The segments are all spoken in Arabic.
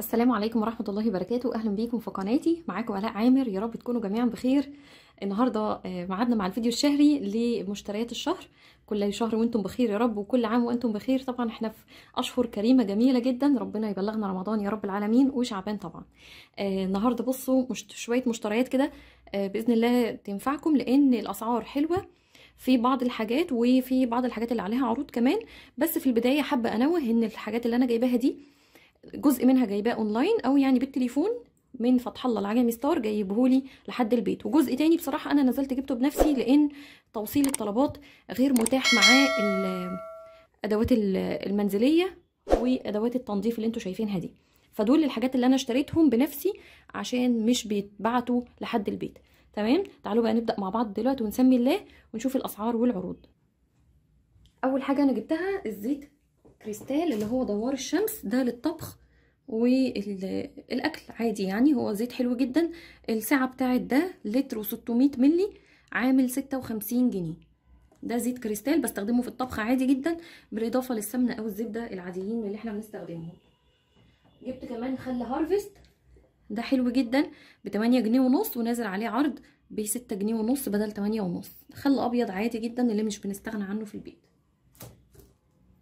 السلام عليكم ورحمة الله وبركاته أهلا بيكم في قناتي معاكم علاء عامر يا رب تكونوا جميعا بخير النهاردة آه، معادنا مع الفيديو الشهري لمشتريات الشهر كل شهر وانتم بخير يا رب وكل عام وانتم بخير طبعا احنا في اشهر كريمه جميله جدا ربنا يبلغنا رمضان يا رب العالمين وشعبان طبعا آه، النهارده بصوا شويه مشتريات كده آه، باذن الله تنفعكم لان الاسعار حلوه في بعض الحاجات وفي بعض الحاجات اللي عليها عروض كمان بس في البدايه حابه انوه ان الحاجات اللي انا جايباها دي جزء منها جايباه اونلاين او يعني بالتليفون من فتح الله العجمي ستار جايبهولي لحد البيت وجزء تاني بصراحه انا نزلت جبته بنفسي لان توصيل الطلبات غير متاح معاه الادوات المنزليه وادوات التنظيف اللي انتم شايفينها دي فدول الحاجات اللي انا اشتريتهم بنفسي عشان مش بيتبعتوا لحد البيت تمام تعالوا بقى نبدا مع بعض دلوقتي ونسمي الله ونشوف الاسعار والعروض اول حاجه انا جبتها الزيت كريستال اللي هو دوار الشمس ده للطبخ والاكل عادي يعني هو زيت حلو جدا الساعه بتاعت ده لتر و600 ملي عامل 56 جنيه ده زيت كريستال بستخدمه في الطبخ عادي جدا بالاضافه للسمنه او الزبده العاديين اللي احنا بنستخدمهم جبت كمان خل هارفست ده حلو جدا ب جنيه ونص ونازل عليه عرض ب جنيه ونص بدل 8 ونص خل ابيض عادي جدا اللي مش بنستغنى عنه في البيت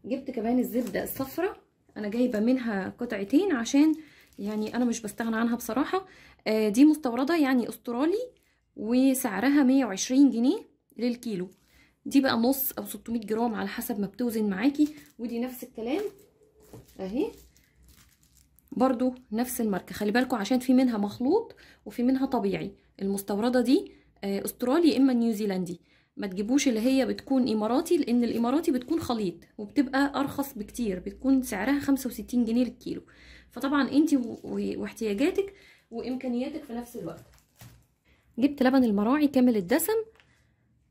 جبت كمان الزبدة الصفرة انا جايبة منها قطعتين عشان يعني انا مش بستغنى عنها بصراحة آه، دي مستوردة يعني استرالي وسعرها 120 جنيه للكيلو دي بقى نص او 600 جرام على حسب ما بتوزن معاكي ودي نفس الكلام اهي برضو نفس الماركه خلي بالكم عشان في منها مخلوط وفي منها طبيعي المستورده دي آه، استرالي اما نيوزيلندي ما تجيبوش اللي هي بتكون اماراتي لان الاماراتي بتكون خليط وبتبقى ارخص بكتير بتكون سعرها 65 جنيه للكيلو فطبعا انت واحتياجاتك وامكانياتك في نفس الوقت جبت لبن المراعي كامل الدسم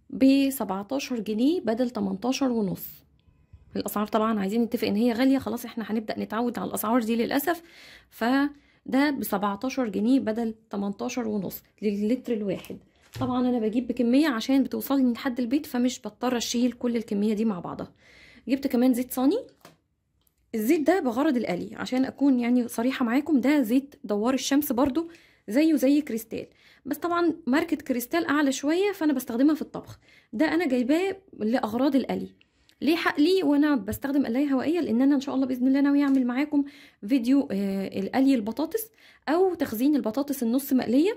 ب 17 جنيه بدل 18 ونص الاسعار طبعا عايزين نتفق ان هي غاليه خلاص احنا هنبدا نتعود على الاسعار دي للاسف ف ده ب 17 جنيه بدل 18 ونص للتر الواحد طبعا انا بجيب بكميه عشان بتوصلني لحد البيت فمش بضطر اشيل كل الكميه دي مع بعضها جبت كمان زيت صاني الزيت ده بغرض القلي عشان اكون يعني صريحه معاكم ده زيت دوار الشمس برضو زيه زي كريستال بس طبعا ماركه كريستال اعلى شويه فانا بستخدمها في الطبخ ده انا جايباه لاغراض القلي ليه حقلي وانا بستخدم قلايه هوائيه لان انا ان شاء الله باذن الله ناويه اعمل معاكم فيديو آه القلي البطاطس او تخزين البطاطس النص مقليه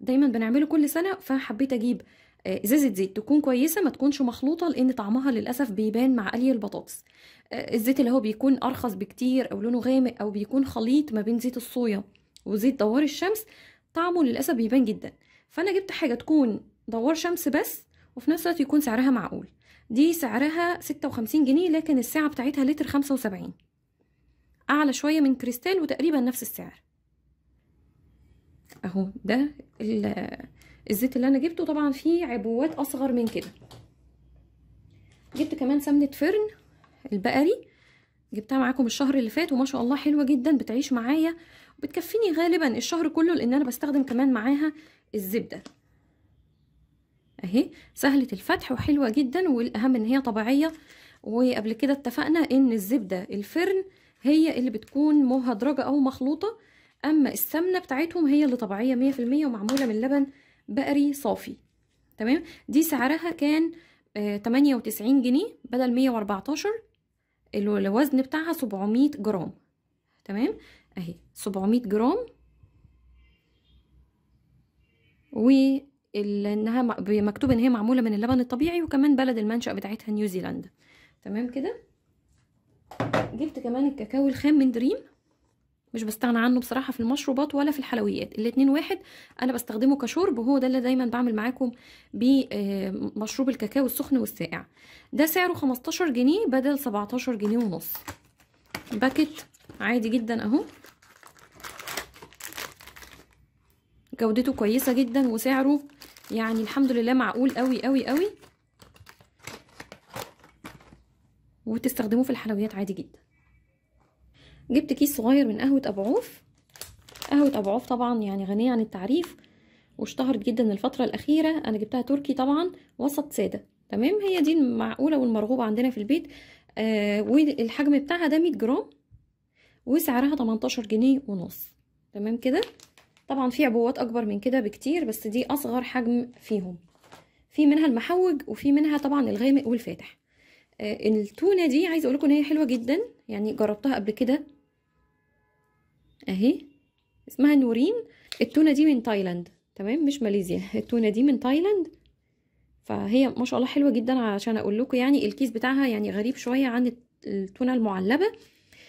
دايما بنعمله كل سنه فحبيت اجيب آه، ازازه زيت تكون كويسه ما تكونش مخلوطه لان طعمها للاسف بيبان مع قلي البطاطس آه، الزيت اللي هو بيكون ارخص بكتير او لونه غامق او بيكون خليط ما بين زيت الصويا وزيت دوار الشمس طعمه للاسف بيبان جدا فانا جبت حاجه تكون دوار شمس بس وفي نفس الوقت يكون سعرها معقول دي سعرها 56 جنيه لكن الساعه بتاعتها لتر 75 اعلى شويه من كريستال وتقريبا نفس السعر اهو ده الزيت اللي انا جبته طبعا فيه عبوات اصغر من كده جبت كمان سمنه فرن البقري جبتها معاكم الشهر اللي فات وما شاء الله حلوه جدا بتعيش معايا وبتكفيني غالبا الشهر كله لان انا بستخدم كمان معاها الزبده اهي سهله الفتح وحلوه جدا والاهم ان هي طبيعيه وقبل كده اتفقنا ان الزبده الفرن هي اللي بتكون مهدرجه او مخلوطه اما السمنه بتاعتهم هي اللي طبيعيه 100% ومعموله من لبن بقري صافي تمام دي سعرها كان 98 آه، جنيه بدل 114 الوزن بتاعها 700 جرام تمام اهي 700 جرام وانها مكتوب ان هي معموله من اللبن الطبيعي وكمان بلد المنشا بتاعتها نيوزيلندا تمام كده جبت كمان الكاكاو الخام من دريم مش بستغنى عنه بصراحه في المشروبات ولا في الحلويات الاتنين واحد انا بستخدمه كشرب وهو ده اللي دايما بعمل معاكم بمشروب آه، الكاكاو السخن والساقع ده سعره 15 جنيه بدل 17 جنيه ونص باكت عادي جدا اهو جودته كويسه جدا وسعره يعني الحمد لله معقول قوي قوي قوي وتستخدموه في الحلويات عادي جدا جبت كيس صغير من قهوه ابو عوف قهوه ابو عوف طبعا يعني غنيه عن التعريف واشتهرت جدا الفتره الاخيره انا جبتها تركي طبعا وسط ساده تمام هي دي المعقوله والمرغوبه عندنا في البيت آه والحجم بتاعها ده 100 جرام وسعرها 18 جنيه ونص تمام كده طبعا في عبوات اكبر من كده بكتير بس دي اصغر حجم فيهم في منها المحوج وفي منها طبعا الغامق والفاتح آه التونه دي عايزه اقول لكم ان هي حلوه جدا يعني جربتها قبل كده اهي اسمها نورين التونه دي من تايلاند تمام مش ماليزيا التونه دي من تايلاند فهي ما شاء الله حلوه جدا عشان اقول لكم يعني الكيس بتاعها يعني غريب شويه عن التونه المعلبه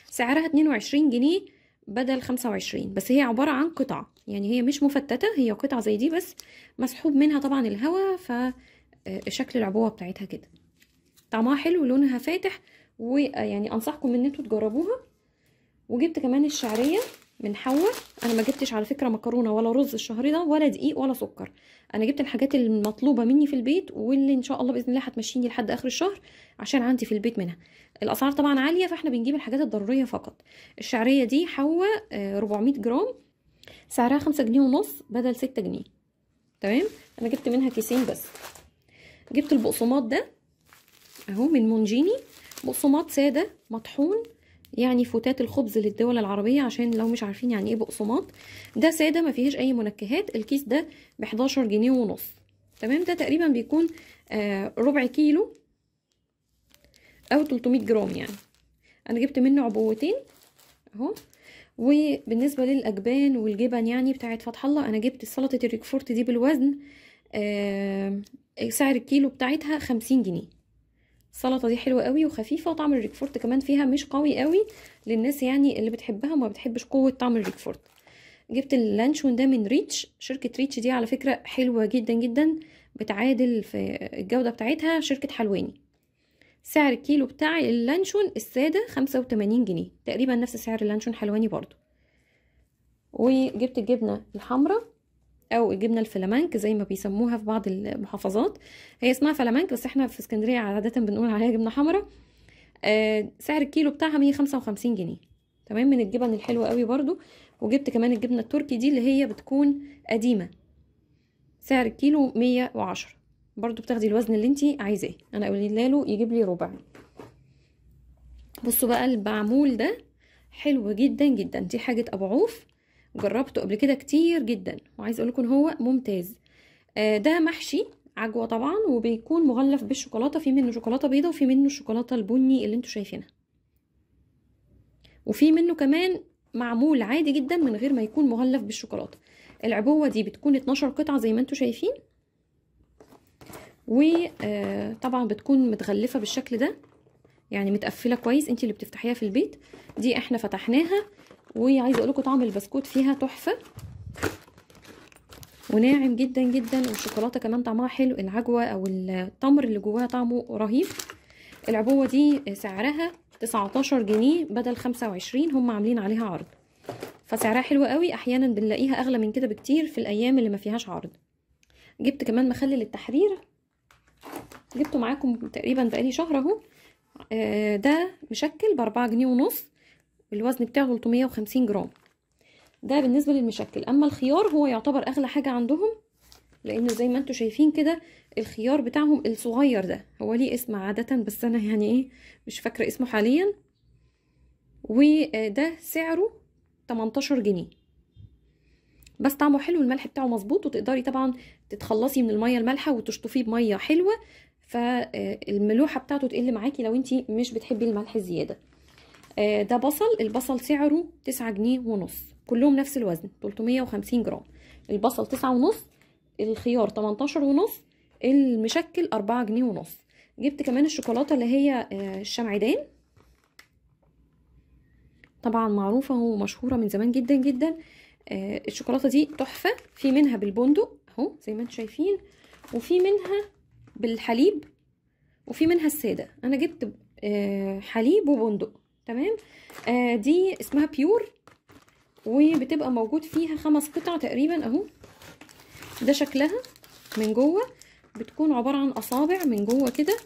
سعرها 22 جنيه بدل 25 بس هي عباره عن قطع يعني هي مش مفتته هي قطع زي دي بس مسحوب منها طبعا الهواء فشكل آه، العبوه بتاعتها كده طعمها حلو لونها فاتح ويعني انصحكم ان انتوا تجربوها وجبت كمان الشعريه من انا ما جبتش على فكره مكرونه ولا رز الشهر ده ولا دقيق ولا سكر انا جبت الحاجات المطلوبه مني في البيت واللي ان شاء الله باذن الله هتمشيني لحد اخر الشهر عشان عندي في البيت منها الاسعار طبعا عاليه فاحنا بنجيب الحاجات الضروريه فقط الشعريه دي حوا 400 آه، جرام سعرها 5 جنيه ونص بدل 6 جنيه تمام انا جبت منها كيسين بس جبت البقسماط ده اهو من مونجيني بقسماط ساده مطحون يعني فتات الخبز للدول العربية عشان لو مش عارفين يعني ايه بقصمات ده سادة ما فيهش اي منكهات الكيس ده ب 11 جنيه ونص تمام ده تقريبا بيكون آه ربع كيلو او 300 جرام يعني انا جبت منه عبوتين اهو وبالنسبه للاجبان والجبن يعني بتاعت فتح الله انا جبت سلطه الريكفورت دي بالوزن آه سعر الكيلو بتاعتها 50 جنيه السلطه دي حلوه قوي وخفيفه وطعم الريكفورت كمان فيها مش قوي قوي للناس يعني اللي بتحبها وما بتحبش قوه طعم الريكفورت جبت اللانشون ده من ريتش شركه ريتش دي على فكره حلوه جدا جدا بتعادل في الجوده بتاعتها شركه حلواني سعر الكيلو بتاع اللانشون الساده 85 جنيه تقريبا نفس سعر اللانشون حلواني برضو وجبت الجبنه الحمراء او الجبنه الفلامنك زي ما بيسموها في بعض المحافظات هي اسمها فلامنك بس احنا في اسكندريه عاده بنقول عليها جبنه حمراء آه سعر الكيلو بتاعها 155 جنيه تمام من الجبن الحلوه قوي برضو وجبت كمان الجبنه التركي دي اللي هي بتكون قديمه سعر الكيلو 110 برضو بتاخدي الوزن اللي انت عايزاه انا قليله له يجيب لي ربع بصوا بقى المعمول ده حلو جدا جدا دي حاجه ابو عوف جربته قبل كده كتير جدا وعايز اقول لكم هو ممتاز آه، ده محشي عجوه طبعا وبيكون مغلف بالشوكولاته في منه شوكولاته بيضه وفي منه الشوكولاته البني اللي انتوا شايفينها وفي منه كمان معمول عادي جدا من غير ما يكون مغلف بالشوكولاته العبوه دي بتكون 12 قطعه زي ما انتوا شايفين وطبعا آه، بتكون متغلفه بالشكل ده يعني متقفله كويس انت اللي بتفتحيها في البيت دي احنا فتحناها وعايزه اقول لكم طعم البسكوت فيها تحفه وناعم جدا جدا والشوكولاته كمان طعمها حلو العجوه او التمر اللي جواها طعمه رهيب العبوه دي سعرها 19 جنيه بدل 25 هم عاملين عليها عرض فسعرها حلو قوي احيانا بنلاقيها اغلى من كده بكتير في الايام اللي ما فيهاش عرض جبت كمان مخلل للتحرير جبته معاكم تقريبا بقالي شهر اهو آه، ده مشكل باربعة جنيه ونص الوزن بتاعه 350 جرام ده بالنسبه للمشكل اما الخيار هو يعتبر اغلى حاجه عندهم لان زي ما انتم شايفين كده الخيار بتاعهم الصغير ده هو ليه اسم عاده بس انا يعني ايه مش فاكره اسمه حاليا وده سعره 18 جنيه بس طعمه حلو الملح بتاعه مظبوط وتقدري طبعا تتخلصي من الميه المالحه وتشطفيه بميه حلوه فالملوحه بتاعته تقل معاكي لو انت مش بتحبي الملح الزياده آه، ده بصل البصل سعره تسعة جنيه ونص كلهم نفس الوزن 350 جرام البصل تسعة ونص الخيار 18 ونص المشكل أربعة جنيه ونص جبت كمان الشوكولاتة اللي هي آه، الشمعدان طبعا معروفة ومشهورة من زمان جدا جدا آه، الشوكولاتة دي تحفة في منها بالبندق اهو زي ما انتم شايفين وفي منها بالحليب وفي منها السادة انا جبت حليب وبندق تمام آه دي اسمها بيور وبتبقى موجود فيها خمس قطع تقريبا اهو ده شكلها من جوه بتكون عباره عن اصابع من جوه كده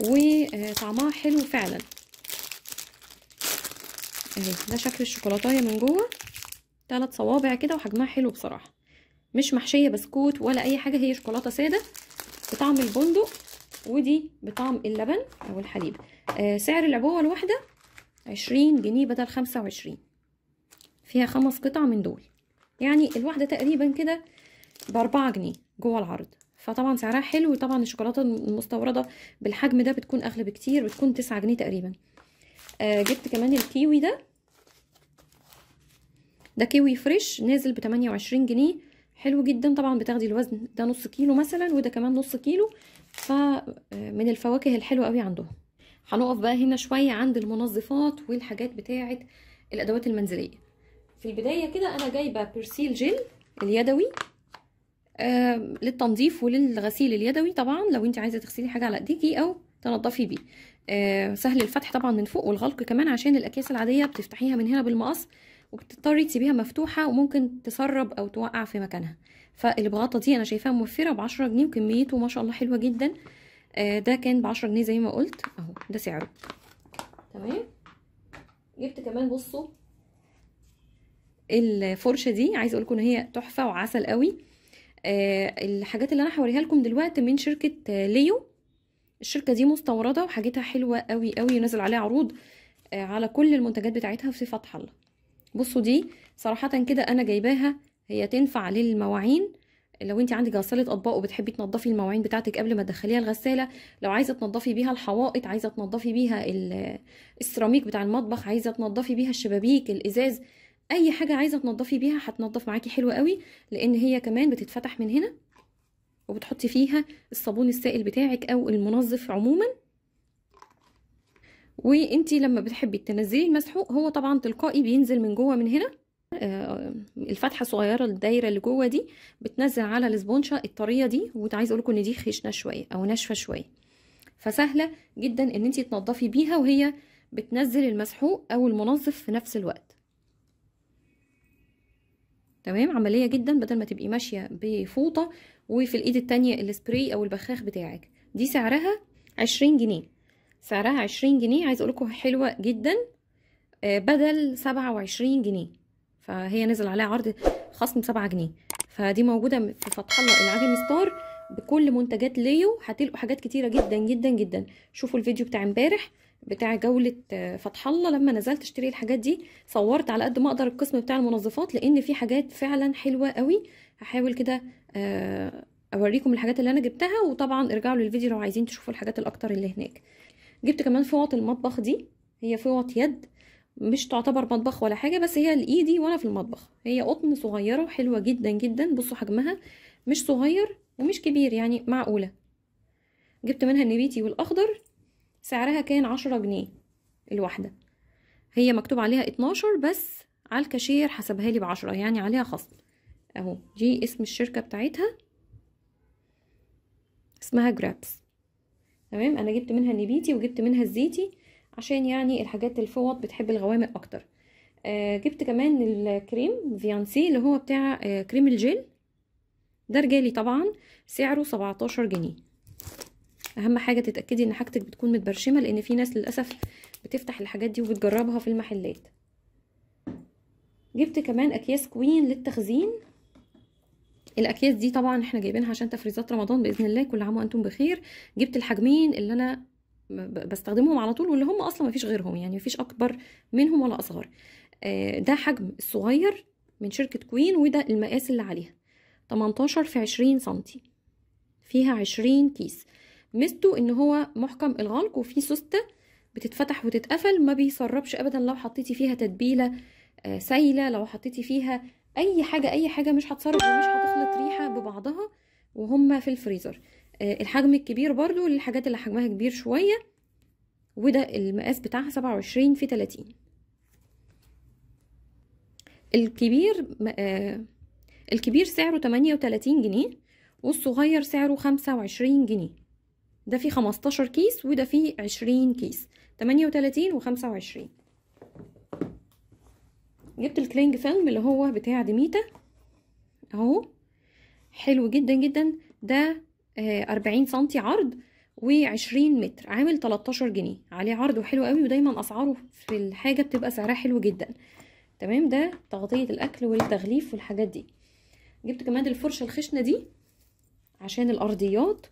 وطعمها حلو فعلا اهي ده شكل الشوكولاتايه من جوه ثلاث صوابع كده وحجمها حلو بصراحه مش محشيه بسكوت ولا اي حاجه هي شوكولاته ساده بطعم البندق ودي بطعم اللبن او الحليب آه، سعر العبوة الواحدة عشرين جنيه بدل خمسة وعشرين فيها خمس قطع من دول يعني الواحدة تقريبا كده بأربعة جنيه جوه العرض فطبعا سعرها حلو وطبعا الشوكولاتة المستوردة بالحجم ده بتكون أغلى بكتير بتكون تسعة جنيه تقريبا آه جبت كمان الكيوي ده ده كيوي فريش نازل بتمانية وعشرين جنيه حلو جدا طبعا بتاخدي الوزن ده نص كيلو مثلا وده كمان نص كيلو فمن آه، الفواكه الحلوة قوي عندهم هنقف بقى هنا شويه عند المنظفات والحاجات بتاعه الادوات المنزليه في البدايه كده انا جايبه بيرسيل جيل اليدوي آه للتنظيف وللغسيل اليدوي طبعا لو انت عايزه تغسلي حاجه على ايديكي او تنضفي بيه آه سهل الفتح طبعا من فوق والغلق كمان عشان الاكياس العاديه بتفتحيها من هنا بالمقص وبتضطري تسيبيها مفتوحه وممكن تسرب او توقع في مكانها فالبغاطه دي انا شايفاها موفره بعشرة جنيه وكميته ما شاء الله حلوه جدا آه، ده كان بعشرة جنيه زي ما قلت اهو ده سعره تمام جبت كمان بصوا الفرشه دي عايزه اقول لكم ان هي تحفه وعسل قوي آه، الحاجات اللي انا هوريها لكم دلوقتي من شركه ليو الشركه دي مستورده وحاجتها حلوه قوي قوي ونازل عليها عروض آه، على كل المنتجات بتاعتها في فتح الله بصوا دي صراحه كده انا جايباها هي تنفع للمواعين لو انت عندك غساله اطباق وبتحبي تنضفي المواعين بتاعتك قبل ما تدخليها الغساله لو عايزه تنضفي بيها الحوائط عايزه تنضفي بيها السيراميك بتاع المطبخ عايزه تنضفي بيها الشبابيك الازاز اي حاجه عايزه تنضفي بيها هتنضف معاكي حلو قوي لان هي كمان بتتفتح من هنا وبتحطي فيها الصابون السائل بتاعك او المنظف عموما وانتي لما بتحبي تنزلي المسحوق هو طبعا تلقائي بينزل من جوه من هنا آه، الفتحه الصغيره الدايره اللي جوه دي بتنزل على الاسبونشه الطريه دي وعايز اقول لكم ان دي خشنه شويه او ناشفه شويه فسهله جدا ان انت تنضفي بيها وهي بتنزل المسحوق او المنظف في نفس الوقت تمام عمليه جدا بدل ما تبقي ماشيه بفوطه وفي الايد التانية السبراي او البخاخ بتاعك دي سعرها عشرين جنيه سعرها عشرين جنيه عايز اقولكوا حلوه جدا آه، بدل سبعة وعشرين جنيه فهي نزل عليها عرض خصم 7 جنيه فدي موجوده في فتح الله العجم ستار بكل منتجات ليو هتلقوا حاجات كتيره جدا جدا جدا شوفوا الفيديو بتاع امبارح بتاع جولة آه، فتح الله لما نزلت اشتري الحاجات دي صورت على قد ما اقدر القسم بتاع المنظفات لان في حاجات فعلا حلوة قوي هحاول كده آه، اوريكم الحاجات اللي انا جبتها وطبعا ارجعوا للفيديو لو عايزين تشوفوا الحاجات الاكتر اللي هناك جبت كمان فوط المطبخ دي هي فوط يد مش تعتبر مطبخ ولا حاجه بس هي الايدي وانا في المطبخ هي قطن صغيره وحلوه جدا جدا بصوا حجمها مش صغير ومش كبير يعني معقوله جبت منها النبيتي والاخضر سعرها كان عشرة جنيه الواحده هي مكتوب عليها اتناشر بس على الكاشير حسبها لي بعشرة يعني عليها خصم اهو دي اسم الشركه بتاعتها اسمها جرابس تمام انا جبت منها النبيتي وجبت منها الزيتي عشان يعني الحاجات الفوط بتحب الغوامق اكتر آه، جبت كمان الكريم فيانسي اللي هو بتاع آه، كريم الجيل ده رجالي طبعا سعره 17 جنيه اهم حاجه تتاكدي ان حاجتك بتكون متبرشمه لان في ناس للاسف بتفتح الحاجات دي وبتجربها في المحلات جبت كمان اكياس كوين للتخزين الاكياس دي طبعا احنا جايبينها عشان تفريزات رمضان باذن الله كل عام وانتم بخير جبت الحجمين اللي انا بستخدمهم على طول واللي هم اصلا ما فيش غيرهم يعني ما فيش اكبر منهم ولا اصغر آه، ده حجم الصغير من شركه كوين وده المقاس اللي عليها 18 في 20 سنتي فيها 20 كيس ميزته ان هو محكم الغلق وفيه سوسته بتتفتح وتتقفل ما بيسربش ابدا لو حطيتي فيها تتبيله آه، سايله لو حطيتي فيها اي حاجه اي حاجه مش هتسرب ومش هتخلط ريحه ببعضها وهم في الفريزر آه، الحجم الكبير برضو للحاجات اللي حجمها كبير شوية وده المقاس بتاعها سبعة وعشرين في تلاتين الكبير آه، الكبير سعره تمانية وتلاتين جنيه والصغير سعره خمسة وعشرين جنيه ده فيه خمستاشر كيس وده فيه عشرين كيس تمانية وتلاتين وخمسة وعشرين جبت الكلينج فيلم اللي هو بتاع ديميتا اهو حلو جدا جدا ده 40 آه، سم عرض و20 متر عامل 13 جنيه عليه عرض وحلو قوي ودايما اسعاره في الحاجه بتبقى سعرها حلو جدا تمام ده تغطيه الاكل والتغليف والحاجات دي جبت كمان الفرشه الخشنه دي عشان الارضيات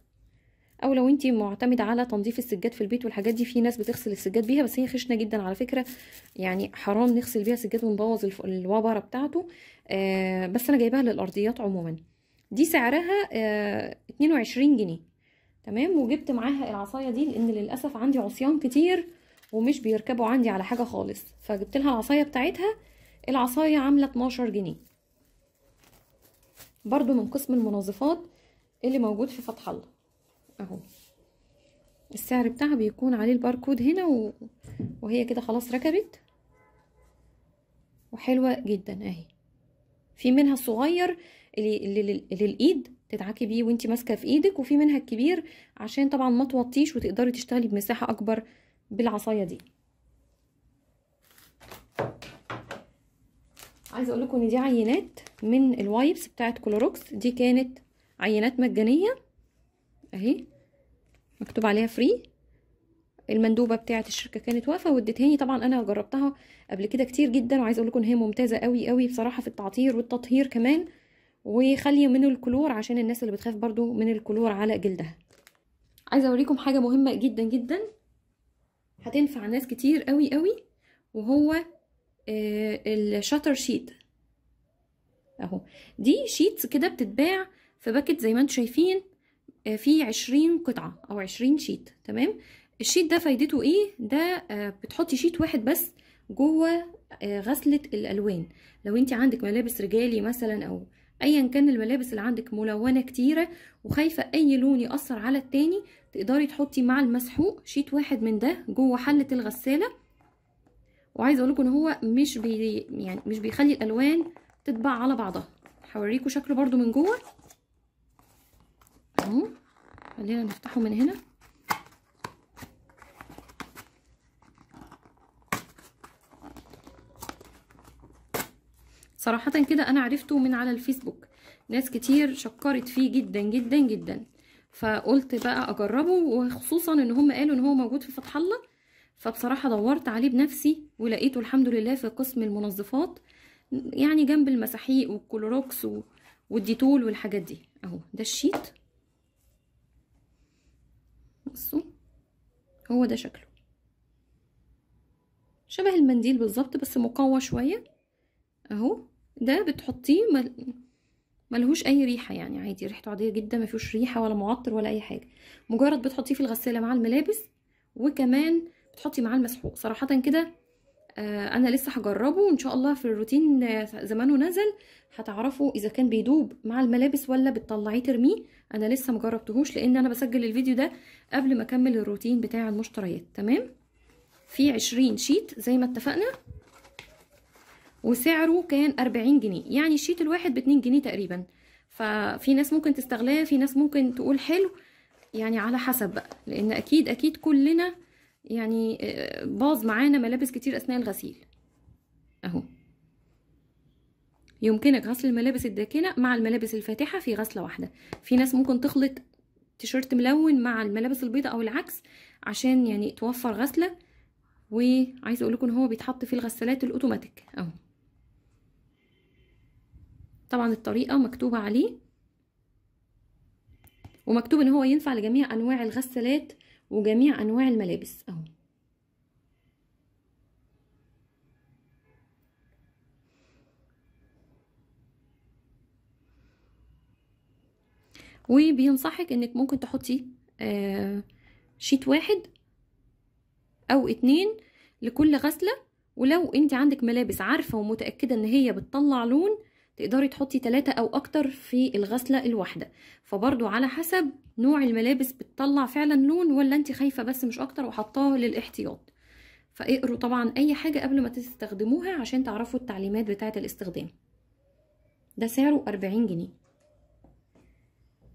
او لو انتي معتمده على تنظيف السجاد في البيت والحاجات دي في ناس بتغسل السجاد بيها بس هي خشنه جدا على فكره يعني حرام نغسل بيها سجاد ونبوظ الوبره بتاعته آه بس انا جايباها للارضيات عموما دي سعرها آه، اتنين وعشرين جنيه تمام وجبت معاها العصايه دي لان للاسف عندي عصيان كتير ومش بيركبوا عندي على حاجه خالص فجبت لها العصايه بتاعتها العصايه عامله 12 جنيه برضو من قسم المنظفات اللي موجود في فتح الله اهو السعر بتاعها بيكون عليه الباركود هنا و... وهي كده خلاص ركبت وحلوه جدا اهي في منها الصغير اللي, للايد تدعكي بيه وانت ماسكه في ايدك وفي منها الكبير عشان طبعا ما توطيش وتقدري تشتغلي بمساحه اكبر بالعصايه دي عايزه اقول لكم ان دي عينات من الوايبس بتاعه كلوروكس دي كانت عينات مجانيه اهي مكتوب عليها فري المندوبه بتاعه الشركه كانت واقفه واديتهاني طبعا انا جربتها قبل كده كتير جدا وعايزه اقول لكم هي ممتازه قوي قوي بصراحه في التعطير والتطهير كمان وخاليه من الكلور عشان الناس اللي بتخاف برضو من الكلور على جلدها عايزه اوريكم حاجه مهمه جدا جدا هتنفع ناس كتير قوي قوي وهو آه، الشاتر شيت اهو دي شيتس كده بتتباع في باكت زي ما انتم شايفين آه، في عشرين قطعه او عشرين شيت تمام الشيت ده فايدته ايه ده آه، بتحطي شيت واحد بس جوه غسله الالوان لو انت عندك ملابس رجالي مثلا او ايا كان الملابس اللي عندك ملونه كتيره وخايفه اي لون ياثر على التاني تقدري تحطي مع المسحوق شيت واحد من ده جوه حله الغساله وعايزه اقول لكم ان هو مش بي يعني مش بيخلي الالوان تطبع على بعضها هوريكم شكله برده من جوه اهو خلينا نفتحه من هنا صراحة كده انا عرفته من على الفيسبوك ناس كتير شكرت فيه جدا جدا جدا فقلت بقى اجربه وخصوصا ان هم قالوا ان هو موجود في فتح الله فبصراحة دورت عليه بنفسي ولقيته الحمد لله في قسم المنظفات يعني جنب المساحيق والكلوروكس والديتول والحاجات دي اهو ده الشيت بصوا هو ده شكله شبه المنديل بالظبط بس مقوى شوية اهو ده بتحطيه مل... ملهوش اي ريحه يعني عادي ريحته عاديه جدا ما فيهوش ريحه ولا معطر ولا اي حاجه مجرد بتحطيه في الغساله مع الملابس وكمان بتحطي معاه المسحوق صراحه كده آه انا لسه هجربه وان شاء الله في الروتين آه، زمانه نزل هتعرفوا اذا كان بيدوب مع الملابس ولا بتطلعيه ترميه انا لسه مجربتهوش لان انا بسجل الفيديو ده قبل ما اكمل الروتين بتاع المشتريات تمام في عشرين شيت زي ما اتفقنا وسعره كان 40 جنيه يعني الشيت الواحد باتنين جنيه تقريبا ففي ناس ممكن تستغلاه في ناس ممكن تقول حلو يعني على حسب بقى لان اكيد اكيد كلنا يعني آه، باظ معانا ملابس كتير اثناء الغسيل اهو يمكنك غسل الملابس الداكنه مع الملابس الفاتحه في غسله واحده في ناس ممكن تخلط تيشيرت ملون مع الملابس البيضاء او العكس عشان يعني توفر غسله وعايزه اقول لكم ان هو بيتحط في الغسالات الاوتوماتيك اهو طبعا الطريقه مكتوبه عليه ومكتوب ان هو ينفع لجميع انواع الغسالات وجميع انواع الملابس اهو وبينصحك انك ممكن تحطي آه، شيت واحد او اتنين لكل غسله ولو انت عندك ملابس عارفه ومتاكده ان هي بتطلع لون تقدري تحطي تلاتة أو أكتر في الغسلة الواحدة فبرضو على حسب نوع الملابس بتطلع فعلا لون ولا انت خايفة بس مش أكتر وحطاه للاحتياط فاقروا طبعا أي حاجة قبل ما تستخدموها عشان تعرفوا التعليمات بتاعة الاستخدام ده سعره أربعين جنيه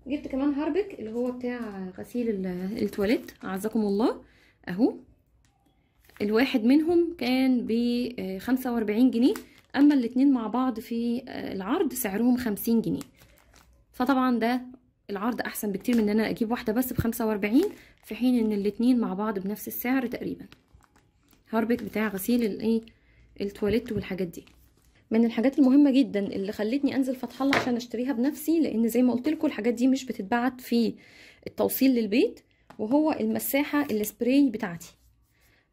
جبت كمان هاربك اللي هو بتاع غسيل التواليت أعزكم الله أهو الواحد منهم كان بخمسة وأربعين جنيه اما الاتنين مع بعض في آه، العرض سعرهم خمسين جنيه فطبعا ده العرض احسن بكتير من ان انا اجيب واحده بس بخمسة واربعين في حين ان الاتنين مع بعض بنفس السعر تقريبا هاربك بتاع غسيل الايه التواليت والحاجات دي من الحاجات المهمه جدا اللي خلتني انزل فتح الله عشان اشتريها بنفسي لان زي ما قلت لكم الحاجات دي مش بتتبعت في التوصيل للبيت وهو المساحه السبراي بتاعتي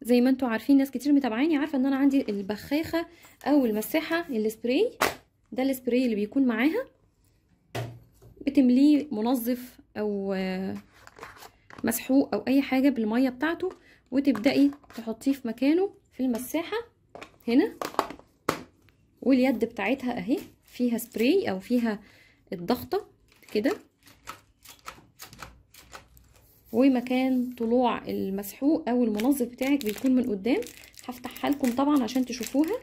زي ما انتم عارفين ناس كتير متابعاني عارفه ان انا عندي البخاخه او المساحه السبراي ده السبراي اللي بيكون معاها بتمليه منظف او آه، مسحوق او اي حاجه بالميه بتاعته وتبداي تحطيه في مكانه في المساحه هنا واليد بتاعتها اهي فيها سبراي او فيها الضغطه كده ومكان طلوع المسحوق او المنظف بتاعك بيكون من قدام هفتحها لكم طبعا عشان تشوفوها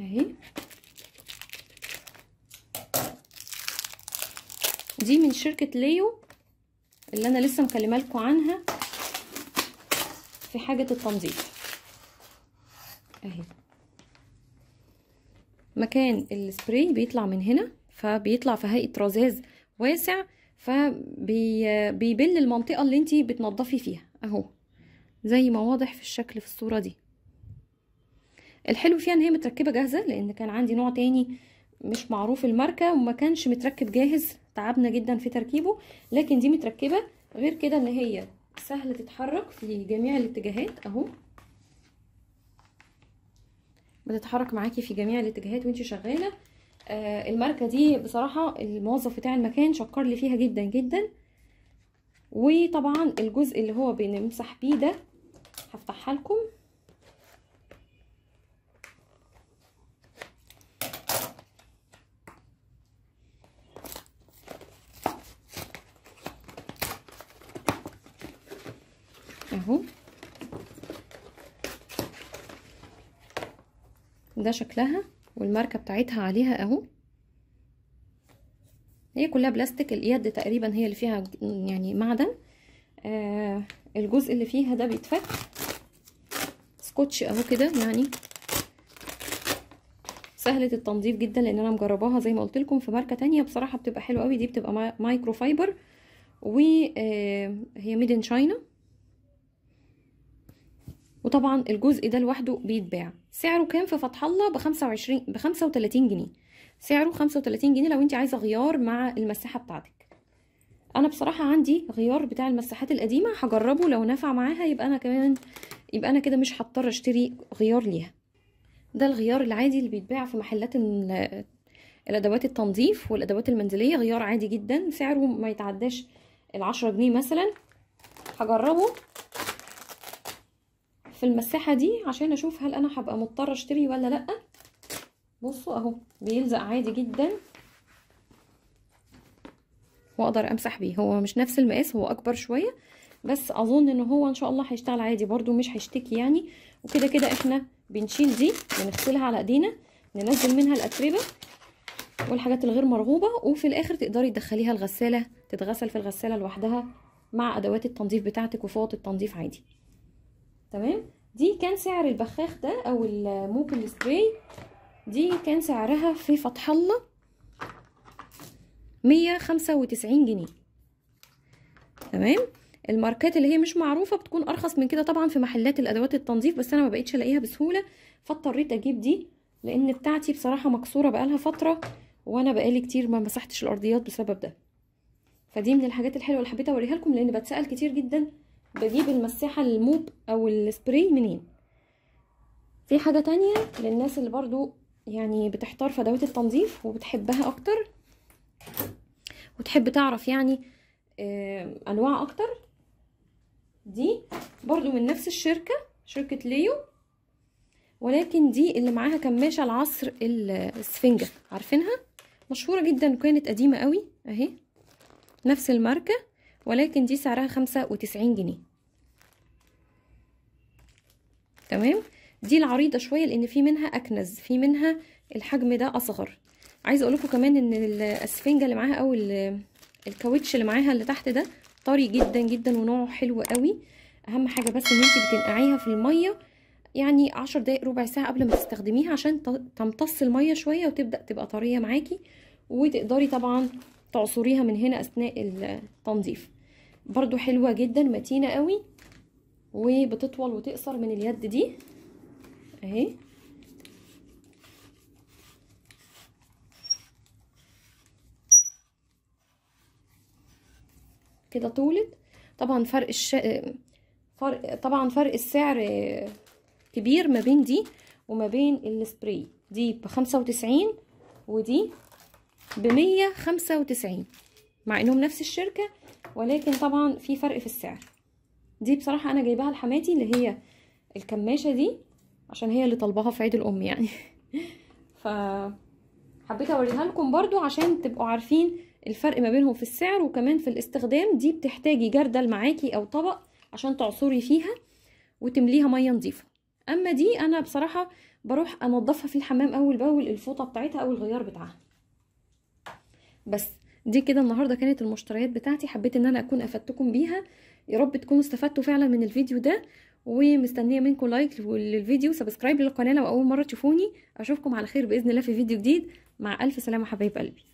اهي دي من شركة ليو اللي انا لسه مكلمة لكم عنها في حاجة التنظيف اهي مكان السبراي بيطلع من هنا فبيطلع في هيئة رذاذ واسع فبيبل المنطقة اللي انت بتنضفي فيها اهو زي ما واضح في الشكل في الصورة دي الحلو فيها ان هي متركبة جاهزة لان كان عندي نوع تاني مش معروف الماركة وما كانش متركب جاهز تعبنا جدا في تركيبه لكن دي متركبة غير كده ان هي سهلة تتحرك في جميع الاتجاهات اهو بتتحرك معاكي في جميع الاتجاهات وانت شغالة آه الماركه دي بصراحه الموظف بتاع المكان شكر لي فيها جدا جدا وطبعا الجزء اللي هو بنمسح بيه ده هفتحها لكم اهو ده شكلها والماركه بتاعتها عليها اهو هي كلها بلاستيك اليد تقريبا هي اللي فيها يعني معدن آه الجزء اللي فيها ده بيتفك سكوتش اهو كده يعني سهلة التنظيف جدا لان انا مجرباها زي ما قلت لكم في ماركة تانية بصراحة بتبقى حلوة قوي دي بتبقى مايكرو فايبر وهي ميد ان شاينا وطبعا الجزء ده لوحده بيتباع سعره كام في فتح الله ب 25 ب 35 جنيه سعره 35 جنيه لو انت عايزه غيار مع المساحه بتاعتك انا بصراحه عندي غيار بتاع المساحات القديمه هجربه لو نفع معاها يبقى انا كمان يبقى انا كده مش هضطر اشتري غيار ليها ده الغيار العادي اللي بيتباع في محلات الادوات التنظيف والادوات المنزليه غيار عادي جدا سعره ما يتعداش العشرة جنيه مثلا هجربه في المساحه دي عشان اشوف هل انا هبقى مضطره اشتري ولا لا بصوا اهو بيلزق عادي جدا واقدر امسح بيه هو مش نفس المقاس هو اكبر شويه بس اظن ان هو ان شاء الله هيشتغل عادي برده مش هيشتكي يعني وكده كده احنا بنشيل دي بنغسلها على ايدينا ننزل منها الاتربه والحاجات الغير مرغوبه وفي الاخر تقدري تدخليها الغساله تتغسل في الغساله لوحدها مع ادوات التنظيف بتاعتك وفوط التنظيف عادي تمام دي كان سعر البخاخ ده او الموبل سبراي دي كان سعرها في فتح الله 195 جنيه تمام الماركات اللي هي مش معروفه بتكون ارخص من كده طبعا في محلات الادوات التنظيف بس انا ما بقتش الاقيها بسهوله فاضطريت اجيب دي لان بتاعتي بصراحه مكسوره بقالها فتره وانا بقالي كتير ما مسحتش الارضيات بسبب ده فدي من الحاجات الحلوه اللي حبيت اوريها لكم لان بتسال كتير جدا بجيب المساحه الموب او السبراي منين في حاجه تانية للناس اللي برضو يعني بتحتار في ادوات التنظيف وبتحبها اكتر وتحب تعرف يعني آه انواع اكتر دي برضو من نفس الشركه شركه ليو ولكن دي اللي معاها كماشه العصر السفنجه عارفينها مشهوره جدا وكانت قديمه قوي اهي نفس الماركه ولكن دي سعرها خمسة وتسعين جنيه تمام دي العريضة شوية لان في منها اكنز في منها الحجم ده اصغر عايزه اقول لكم كمان ان الاسفنجه اللي معاها او الكاوتش اللي معاها اللي تحت ده طري جدا جدا ونوعه حلو قوي اهم حاجه بس ان انت بتنقعيها في الميه يعني عشر دقايق ربع ساعه قبل ما تستخدميها عشان تمتص الميه شويه وتبدا تبقى طريه معاكي وتقدري طبعا تعصريها من هنا اثناء التنظيف برضو حلوه جدا متينه قوي وبتطول وتقصر من اليد دي اهي كده طولت طبعا فرق الش... فرق طبعا فرق السعر كبير ما بين دي وما بين السبراي دي بخمسة وتسعين ودي بمية خمسة وتسعين مع انهم نفس الشركه ولكن طبعا في فرق في السعر دي بصراحه انا جايباها لحماتي اللي هي الكماشه دي عشان هي اللي طالباها في عيد الام يعني ف حبيت اوريها لكم برضو عشان تبقوا عارفين الفرق ما بينهم في السعر وكمان في الاستخدام دي بتحتاجي جردل معاكي او طبق عشان تعصري فيها وتمليها ميه نظيفه اما دي انا بصراحه بروح انضفها في الحمام اول باول الفوطه بتاعتها او الغيار بتاعها بس دي كده النهارده كانت المشتريات بتاعتي حبيت ان انا اكون افدتكم بيها يا رب تكونوا استفدتوا فعلا من الفيديو ده ومستنيه منكم لايك للفيديو سبسكرايب للقناه لو اول مره تشوفوني اشوفكم على خير باذن الله في فيديو جديد مع الف سلامه حبايب قلبي